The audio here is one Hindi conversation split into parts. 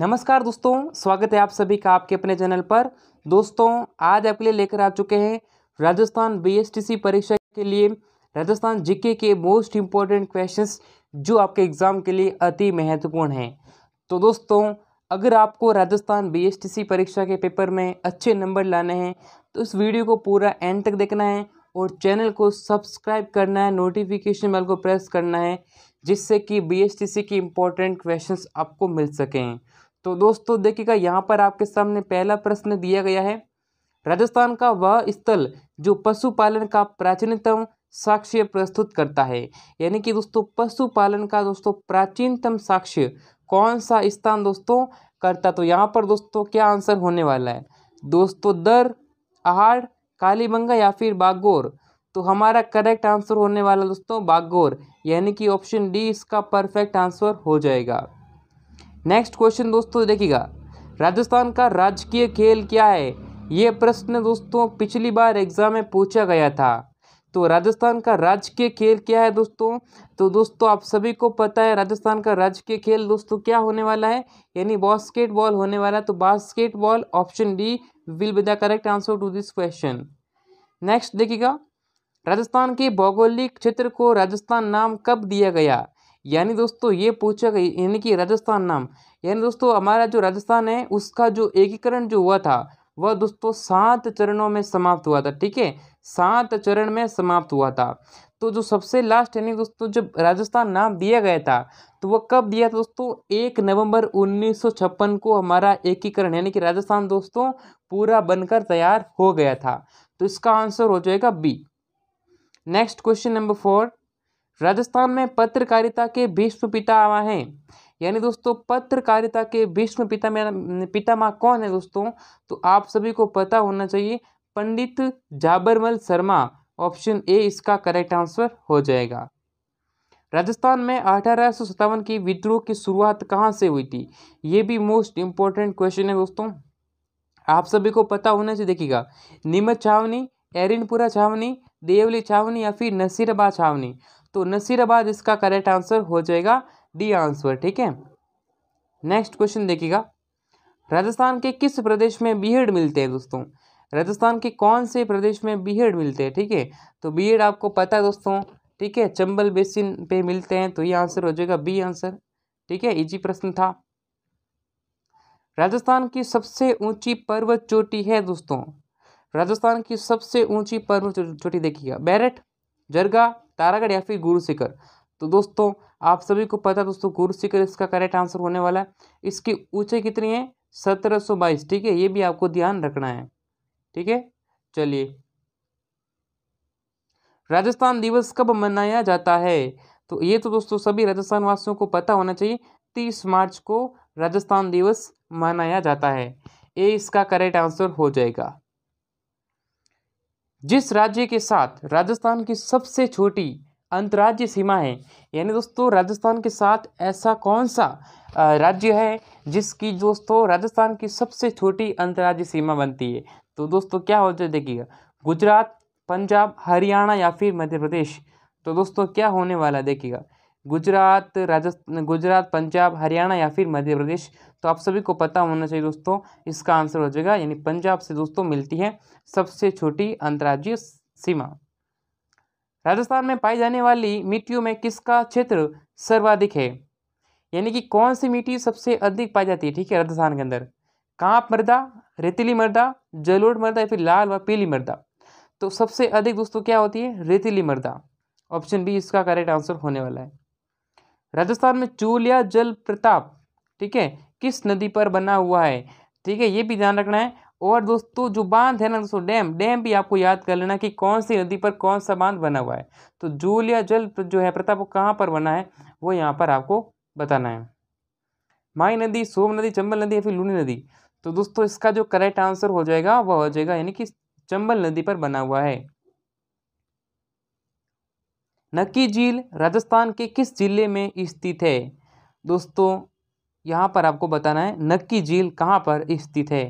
नमस्कार दोस्तों स्वागत है आप सभी का आपके अपने चैनल पर दोस्तों आज आपके लिए लेकर आ चुके हैं राजस्थान बीएसटीसी परीक्षा के लिए राजस्थान जीके के मोस्ट इंपॉर्टेंट क्वेश्चंस जो आपके एग्ज़ाम के लिए अति महत्वपूर्ण हैं तो दोस्तों अगर आपको राजस्थान बीएसटीसी परीक्षा के पेपर में अच्छे नंबर लाने हैं तो इस वीडियो को पूरा एंड तक देखना है और चैनल को सब्सक्राइब करना है नोटिफिकेशन बेल को प्रेस करना है जिससे कि सी के इम्पोर्टेंट क्वेश्चंस आपको मिल सकें तो दोस्तों देखिएगा यहाँ पर आपके सामने पहला प्रश्न दिया गया है राजस्थान का वह स्थल जो पशुपालन का प्राचीनतम साक्ष्य प्रस्तुत करता है यानी कि दोस्तों पशुपालन का दोस्तों प्राचीनतम साक्ष्य कौन सा स्थान दोस्तों करता तो यहाँ पर दोस्तों क्या आंसर होने वाला है दोस्तों दर आहाड़ कालीबंगा या फिर बागोर तो हमारा करेक्ट आंसर होने वाला दोस्तों बागोर यानी कि ऑप्शन डी इसका परफेक्ट आंसर हो जाएगा नेक्स्ट क्वेश्चन दोस्तों देखिएगा राजस्थान का राजकीय खेल क्या है ये प्रश्न दोस्तों पिछली बार एग्जाम में पूछा गया था तो राजस्थान का राजकीय खेल क्या है दोस्तों तो दोस्तों आप सभी को पता है राजस्थान का राजकीय खेल दोस्तों क्या होने वाला है यानी बास्केटबॉल होने वाला है तो basketball option D will be the correct answer to this question next देखिएगा राजस्थान के भौगोलिक क्षेत्र को राजस्थान नाम कब दिया गया यानी दोस्तों ये पूछा गई यानी कि राजस्थान नाम यानी दोस्तों हमारा जो राजस्थान है उसका जो एकीकरण जो हुआ था वह दोस्तों सात चरणों में समाप्त हुआ था ठीक है सात चरण में समाप्त हुआ था तो जो सबसे लास्ट यानी दोस्तों जब राजस्थान नाम दिया गया था तो वह कब दिया था दोस्तों एक नवंबर 1956 को हमारा एकीकरण यानी कि राजस्थान दोस्तों पूरा बनकर तैयार हो गया था तो इसका आंसर हो जाएगा B next question number four Rajasthan में पत्रकारिता के भीष्म आवा हैं यानी दोस्तों पत्रकारिता के भीष्म पिता माँ कौन है दोस्तों तो आप सभी को पता होना चाहिए पंडित जाबरमल शर्मा ऑप्शन ए इसका करेक्ट आंसर हो जाएगा राजस्थान में अठारह की विद्रोह की शुरुआत कहाँ से हुई थी ये भी मोस्ट इम्पोर्टेंट क्वेश्चन है दोस्तों आप सभी को पता होना चाहिए देखिएगा नीमच छावनी एरिनपुरा छावनी देवली छावनी या फिर नसीराबाद छावनी तो नसीराबाद इसका करेक्ट आंसर हो जाएगा डी आंसर ठीक है नेक्स्ट क्वेश्चन देखिएगा राजस्थान के किस प्रदेश में बीहेड मिलते हैं दोस्तों राजस्थान के कौन से प्रदेश में बीहेड मिलते हैं ठीक है तो बीहेड आपको पता है दोस्तों ठीक है चंबल बेसिन पे मिलते हैं तो ये आंसर हो जाएगा बी आंसर ठीक है इजी प्रश्न था राजस्थान की सबसे ऊंची पर्वत चोटी है दोस्तों राजस्थान की सबसे ऊंची पर्वत चोटी देखिएगा बैरट जरगा तारागढ़ या फिर गुरु शिखर तो दोस्तों आप सभी को पता है दोस्तों गुरु शिखर इसका करेक्ट आंसर होने वाला है इसकी ऊंचाई कितनी है सत्रह सौ बाईस ठीक है ये भी आपको ध्यान रखना है ठीक है चलिए राजस्थान दिवस कब मनाया जाता है तो ये तो दोस्तों सभी राजस्थान वासियों को पता होना चाहिए तीस मार्च को राजस्थान दिवस मनाया जाता है ये इसका करेक्ट आंसर हो जाएगा जिस राज्य के साथ राजस्थान की सबसे छोटी अंतर्राज्य सीमा है यानी दोस्तों राजस्थान के साथ ऐसा कौन सा राज्य है जिसकी दोस्तों राजस्थान की सबसे छोटी अंतर्राज्य सीमा बनती है तो दोस्तों क्या है देखिएगा गुजरात पंजाब हरियाणा या फिर मध्य प्रदेश तो दोस्तों क्या होने वाला देखिएगा गुजरात राजस्थान गुजरात पंजाब हरियाणा या फिर मध्य प्रदेश तो आप सभी को पता होना चाहिए दोस्तों इसका आंसर हो जाएगा यानी पंजाब से दोस्तों मिलती है सबसे छोटी अंतर्राज्यीय सीमा राजस्थान में पाई जाने वाली मिट्टियों में किसका क्षेत्र सर्वाधिक है यानी कि कौन सी मिट्टी सबसे अधिक पाई जाती है ठीक है राजस्थान के अंदर कांप मृदा रेतीली मृदा जलोढ़ मृदा या फिर लाल व पीली मृदा तो सबसे अधिक दोस्तों क्या होती है रेतीली मृदा ऑप्शन बी इसका करेक्ट आंसर होने वाला है राजस्थान में चूलिया जल प्रताप ठीक है किस नदी पर बना हुआ है ठीक है ये भी ध्यान रखना है और दोस्तों जो बांध है ना दोस्तों डैम डैम भी आपको याद कर लेना कि कौन सी नदी पर कौन सा बांध बना हुआ है तो जूलिया जल जो है प्रताप वो कहाँ पर बना है वो यहाँ पर आपको बताना है माई नदी सोम नदी चंबल नदी या फिर लूनी नदी तो दोस्तों इसका जो करेक्ट आंसर हो जाएगा वह हो जाएगा यानी कि चंबल नदी पर बना हुआ है नक्की झील राजस्थान के किस ज़िले में स्थित है दोस्तों यहाँ पर आपको बताना है नक्की झील कहाँ पर स्थित है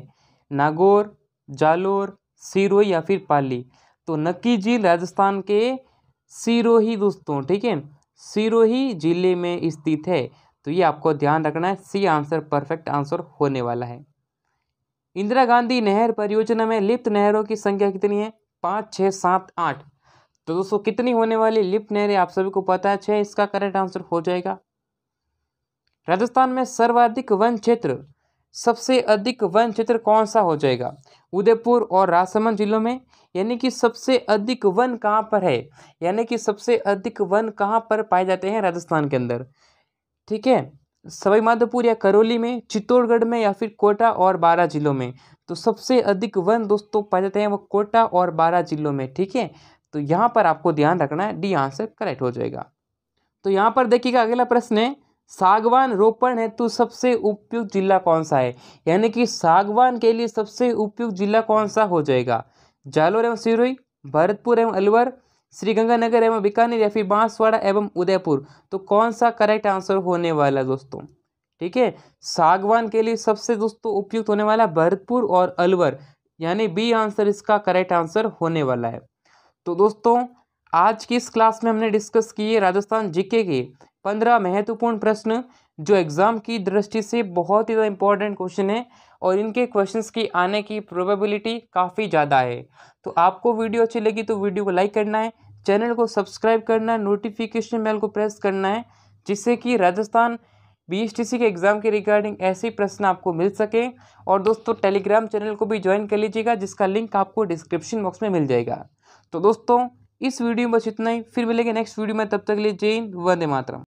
नागौर जालोर सिरोही या फिर पाली तो नक्की झील राजस्थान के सिरोही दोस्तों ठीक है सिरोही जिले में स्थित है तो ये आपको ध्यान रखना है सी आंसर परफेक्ट आंसर होने वाला है इंदिरा गांधी नहर परियोजना में लिप्त नहरों की संख्या कितनी है पाँच छः सात आठ तो दोस्तों कितनी होने वाली लिप नहरें आप सभी को पता है छह इसका करेक्ट आंसर हो जाएगा राजस्थान में सर्वाधिक वन क्षेत्र सबसे अधिक वन क्षेत्र कौन सा हो जाएगा उदयपुर और राजसमंद जिलों में यानी कि सबसे अधिक वन कहाँ पर है यानी कि सबसे अधिक वन कहाँ पर पाए जाते हैं राजस्थान के अंदर ठीक है सवाई माधोपुर या करौली में चित्तौड़गढ़ में या फिर कोटा और बारह जिलों में तो सबसे अधिक वन दोस्तों पाए जाते हैं वो कोटा और बारह जिलों में ठीक है तो यहाँ पर आपको ध्यान रखना है डी आंसर करेक्ट हो जाएगा तो यहाँ पर देखिएगा अगला प्रश्न है सागवान रोपण हेतु सबसे उपयुक्त जिला कौन सा है यानी कि सागवान के लिए सबसे उपयुक्त जिला कौन सा हो जाएगा जालोर एवं सिरोई भरतपुर एवं अलवर श्रीगंगानगर एवं बीकानेर या फिर बांसवाड़ा एवं उदयपुर तो कौन सा करेक्ट आंसर होने वाला दोस्तों ठीक है सागवान के लिए सबसे दोस्तों उपयुक्त होने वाला भरतपुर और अलवर यानी बी आंसर इसका करेक्ट आंसर होने वाला है तो दोस्तों आज की इस क्लास में हमने डिस्कस किए राजस्थान जीके के पंद्रह महत्वपूर्ण प्रश्न जो एग्ज़ाम की दृष्टि से बहुत ही ज़्यादा इंपॉर्टेंट क्वेश्चन है और इनके क्वेश्चंस की आने की प्रोबेबिलिटी काफ़ी ज़्यादा है तो आपको वीडियो अच्छी लगी तो वीडियो को लाइक करना है चैनल को सब्सक्राइब करना है नोटिफिकेशन बेल को प्रेस करना है जिससे कि राजस्थान बी के एग्ज़ाम के रिगार्डिंग ऐसे प्रश्न आपको मिल सके और दोस्तों टेलीग्राम चैनल को भी ज्वाइन कर लीजिएगा जिसका लिंक आपको डिस्क्रिप्शन बॉक्स में मिल जाएगा तो दोस्तों इस वीडियो में बस इतना ही फिर मिलेंगे नेक्स्ट वीडियो में तब तक लिए जय हिंद वंदे मातरम